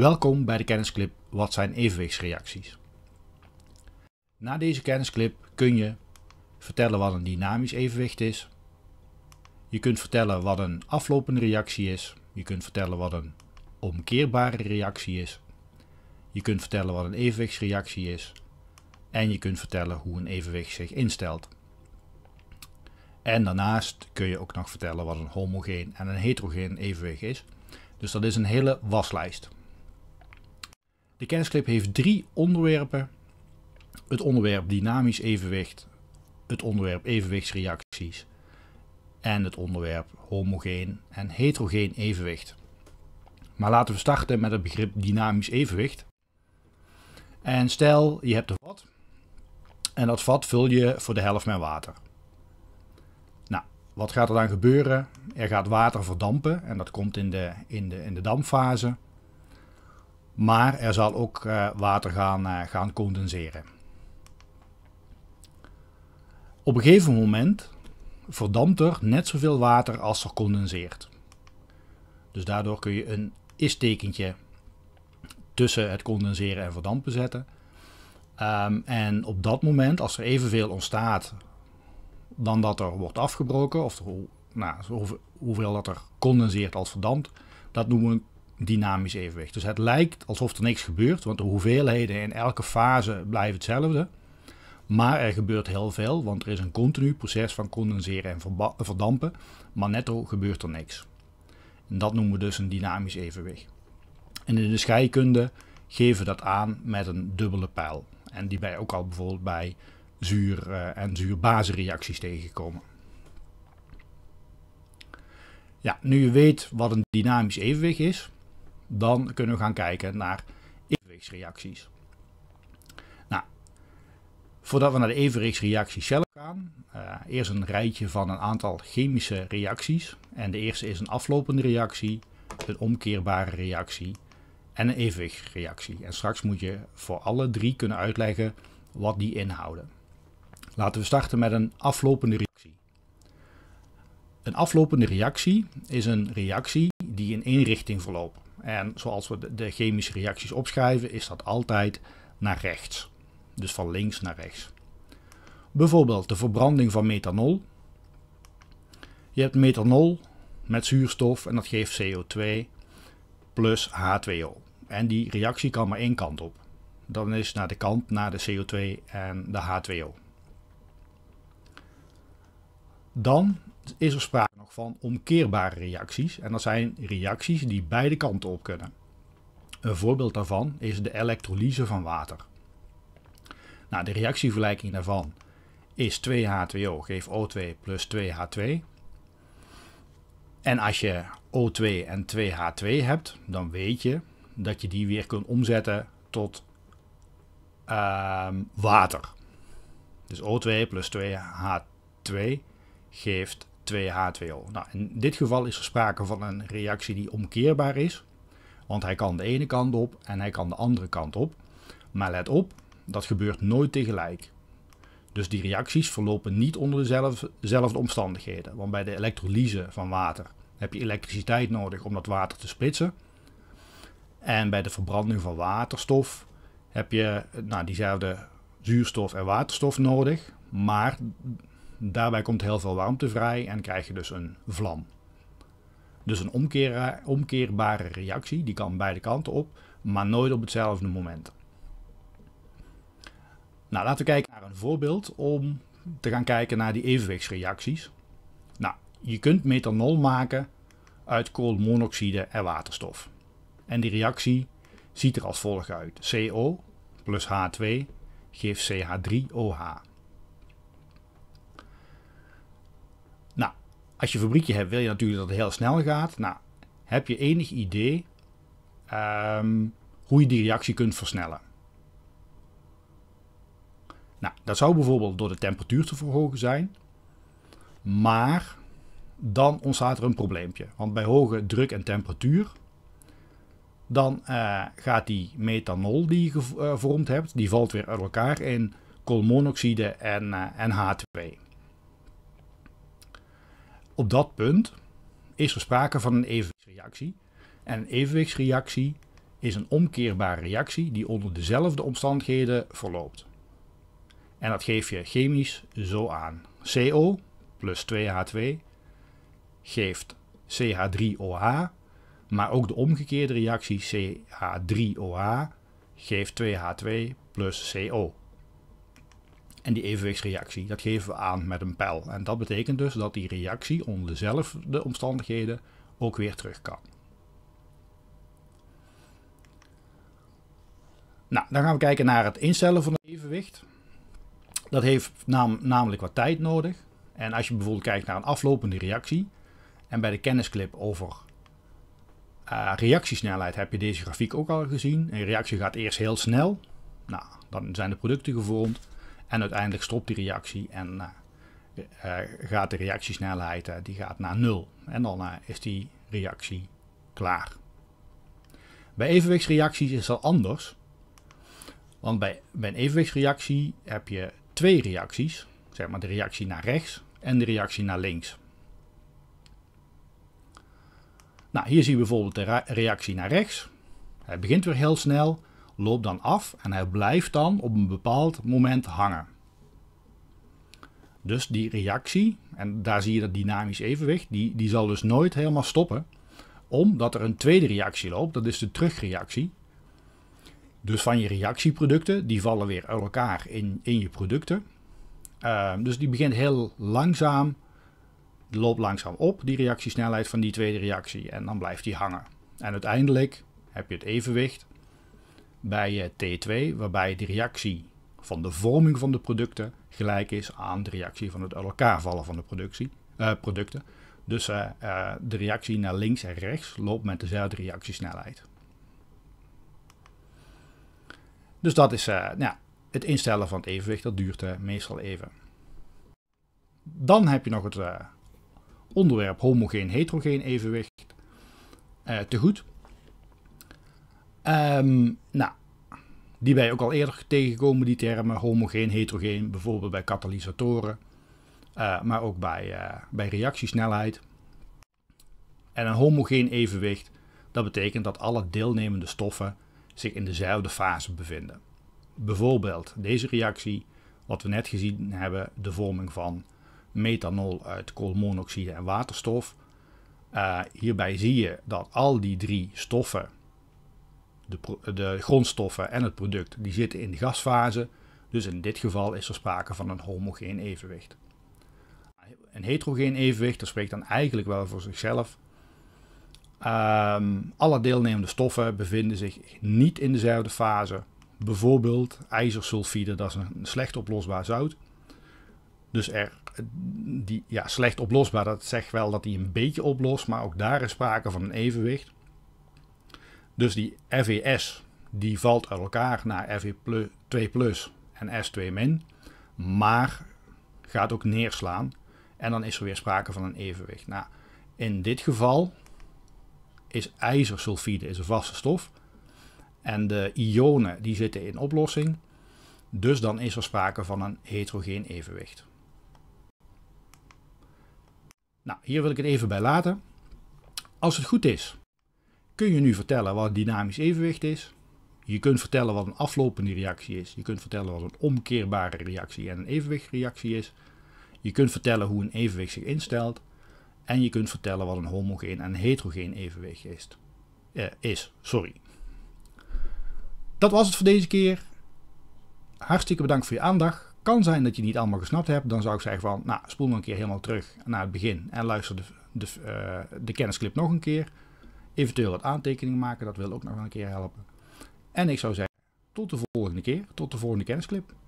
Welkom bij de kennisclip Wat zijn evenwichtsreacties? Na deze kennisclip kun je vertellen wat een dynamisch evenwicht is. Je kunt vertellen wat een aflopende reactie is. Je kunt vertellen wat een omkeerbare reactie is. Je kunt vertellen wat een evenwichtsreactie is. En je kunt vertellen hoe een evenwicht zich instelt. En daarnaast kun je ook nog vertellen wat een homogeen en een heterogeen evenwicht is. Dus dat is een hele waslijst. De kennisclip heeft drie onderwerpen. Het onderwerp dynamisch evenwicht, het onderwerp evenwichtsreacties en het onderwerp homogeen en heterogeen evenwicht. Maar laten we starten met het begrip dynamisch evenwicht. En stel je hebt een vat en dat vat vul je voor de helft met water. Nou, wat gaat er dan gebeuren? Er gaat water verdampen en dat komt in de, in de, in de dampfase. Maar er zal ook eh, water gaan, eh, gaan condenseren. Op een gegeven moment verdampt er net zoveel water als er condenseert. Dus daardoor kun je een is-tekentje tussen het condenseren en verdampen zetten. Ehm, en op dat moment, als er evenveel ontstaat dan dat er wordt afgebroken, of nou, hoeveel dat er condenseert als verdampt, dat noemen we een dynamisch evenwicht. Dus het lijkt alsof er niks gebeurt, want de hoeveelheden in elke fase blijven hetzelfde. Maar er gebeurt heel veel, want er is een continu proces van condenseren en verdampen, maar netto gebeurt er niks. En dat noemen we dus een dynamisch evenwicht. En in de scheikunde geven we dat aan met een dubbele pijl. En die ben je ook al bijvoorbeeld bij zuur- eh, en zuurbazenreacties tegenkomen. Ja, nu je weet wat een dynamisch evenwicht is, dan kunnen we gaan kijken naar evenwichtsreacties. Nou, voordat we naar de evenwichtsreactie zelf gaan, uh, eerst een rijtje van een aantal chemische reacties. En de eerste is een aflopende reactie, een omkeerbare reactie en een evenwichtsreactie. En straks moet je voor alle drie kunnen uitleggen wat die inhouden. Laten we starten met een aflopende reactie. Een aflopende reactie is een reactie die in één richting verloopt. En zoals we de chemische reacties opschrijven, is dat altijd naar rechts. Dus van links naar rechts. Bijvoorbeeld de verbranding van methanol. Je hebt methanol met zuurstof en dat geeft CO2 plus H2O. En die reactie kan maar één kant op. Dan is naar de kant naar de CO2 en de H2O. Dan is er sprake nog van omkeerbare reacties. En dat zijn reacties die beide kanten op kunnen. Een voorbeeld daarvan is de elektrolyse van water. Nou, de reactievergelijking daarvan is 2H2O geeft O2 plus 2H2. En als je O2 en 2H2 hebt, dan weet je dat je die weer kunt omzetten tot ehm, water. Dus O2 plus 2H2 geeft h 2 o Nou, in dit geval is er sprake van een reactie die omkeerbaar is. Want hij kan de ene kant op en hij kan de andere kant op. Maar let op, dat gebeurt nooit tegelijk. Dus die reacties verlopen niet onder dezelfde omstandigheden. Want bij de elektrolyse van water heb je elektriciteit nodig om dat water te splitsen. En bij de verbranding van waterstof heb je nou, diezelfde zuurstof en waterstof nodig. Maar Daarbij komt heel veel warmte vrij en krijg je dus een vlam. Dus een omkeerbare reactie, die kan beide kanten op, maar nooit op hetzelfde moment. Nou, laten we kijken naar een voorbeeld om te gaan kijken naar die evenwichtsreacties. Nou, je kunt methanol maken uit koolmonoxide en waterstof. En die reactie ziet er als volgt uit. CO plus H2 geeft CH3OH. als je fabriekje hebt, wil je natuurlijk dat het heel snel gaat. Nou, heb je enig idee ehm, hoe je die reactie kunt versnellen? Nou, dat zou bijvoorbeeld door de temperatuur te verhogen zijn. Maar dan ontstaat er een probleempje. Want bij hoge druk en temperatuur, dan eh, gaat die methanol die je gevormd eh, hebt, die valt weer uit elkaar in koolmonoxide en, uh, en H2 op dat punt is er sprake van een evenwichtsreactie. En een evenwichtsreactie is een omkeerbare reactie die onder dezelfde omstandigheden verloopt. En dat geef je chemisch zo aan. CO plus 2H2 geeft CH3OH, maar ook de omgekeerde reactie CH3OH geeft 2H2 plus CO. En die evenwichtsreactie, dat geven we aan met een pijl. En dat betekent dus dat die reactie onder dezelfde omstandigheden ook weer terug kan. Nou, dan gaan we kijken naar het instellen van het evenwicht. Dat heeft namelijk wat tijd nodig. En als je bijvoorbeeld kijkt naar een aflopende reactie, en bij de kennisclip over eh, reactiesnelheid heb je deze grafiek ook al gezien. Een reactie gaat eerst heel snel. Nou, dan zijn de producten gevormd. En uiteindelijk stopt die reactie en eh, eh, gaat de reactiesnelheid eh, die gaat naar 0. En dan is die reactie klaar. Bij evenwichtsreacties is dat anders. Want bij, bij een evenwichtsreactie heb je twee reacties. Zeg maar de reactie naar rechts en de reactie naar links. Nou, hier zie je bijvoorbeeld de reactie naar rechts. Hij begint weer heel snel loopt dan af en hij blijft dan op een bepaald moment hangen. Dus die reactie, en daar zie je dat dynamisch evenwicht, die, die zal dus nooit helemaal stoppen, omdat er een tweede reactie loopt, dat is de terugreactie. Dus van je reactieproducten, die vallen weer uit elkaar in, in je producten. Ehm, dus die begint heel langzaam, loopt langzaam op, die reactiesnelheid van die tweede reactie, en dan blijft die hangen. En uiteindelijk heb je het evenwicht bij eh, T2, waarbij de reactie van de vorming van de producten gelijk is aan de reactie van het uit elkaar vallen van de productie, eh, producten. Dus eh, de reactie naar links en rechts loopt met dezelfde reactiesnelheid. Dus dat is nou, het instellen van het evenwicht, dat duurt meestal even. Dan heb je nog het onderwerp homogeen-heterogeen evenwicht. te goed, Um, nou, die wij ook al eerder tegenkomen, die termen homogeen, heterogeen, bijvoorbeeld bij katalysatoren, eh, maar ook bij, eh, bij reactiesnelheid. En een homogeen evenwicht, dat betekent dat alle deelnemende stoffen zich in dezelfde fase bevinden. Bijvoorbeeld deze reactie, wat we net gezien hebben, de vorming van methanol uit koolmonoxide en waterstof. Eh, hierbij zie je dat al die drie stoffen de, de grondstoffen en het product die zitten in de gasfase, dus in dit geval is er sprake van een homogeen evenwicht. Een heterogeen evenwicht, dat spreekt dan eigenlijk wel voor zichzelf. Ehm, alle deelnemende stoffen bevinden zich niet in dezelfde fase. Bijvoorbeeld ijzersulfide, dat is een slecht oplosbaar zout. Dus er, die, ja, slecht oplosbaar, dat zegt wel dat hij een beetje oplost, maar ook daar is sprake van een evenwicht. Dus die FES die valt uit elkaar naar FE2 plus en S2 min. Maar gaat ook neerslaan. En dan is er weer sprake van een evenwicht. Nou, in dit geval is ijzersulfide is een vaste stof. En de ionen die zitten in oplossing. Dus dan is er sprake van een heterogeen evenwicht. Nou, hier wil ik het even bij laten. Als het goed is, kun je nu vertellen wat dynamisch evenwicht is. Je kunt vertellen wat een aflopende reactie is. Je kunt vertellen wat een omkeerbare reactie en een evenwichtreactie is. Je kunt vertellen hoe een evenwicht zich instelt. En je kunt vertellen wat een homogeen en heterogeen evenwicht is. Eh, is sorry. Dat was het voor deze keer. Hartstikke bedankt voor je aandacht. Kan zijn dat je niet allemaal gesnapt hebt. Dan zou ik zeggen van, nou, spoel nog een keer helemaal terug naar het begin. En luister de, de, eh, de kennisclip nog een keer. Eventueel wat aantekeningen maken, dat wil ook nog wel een keer helpen. En ik zou zeggen, tot de volgende keer, tot de volgende kennisclip.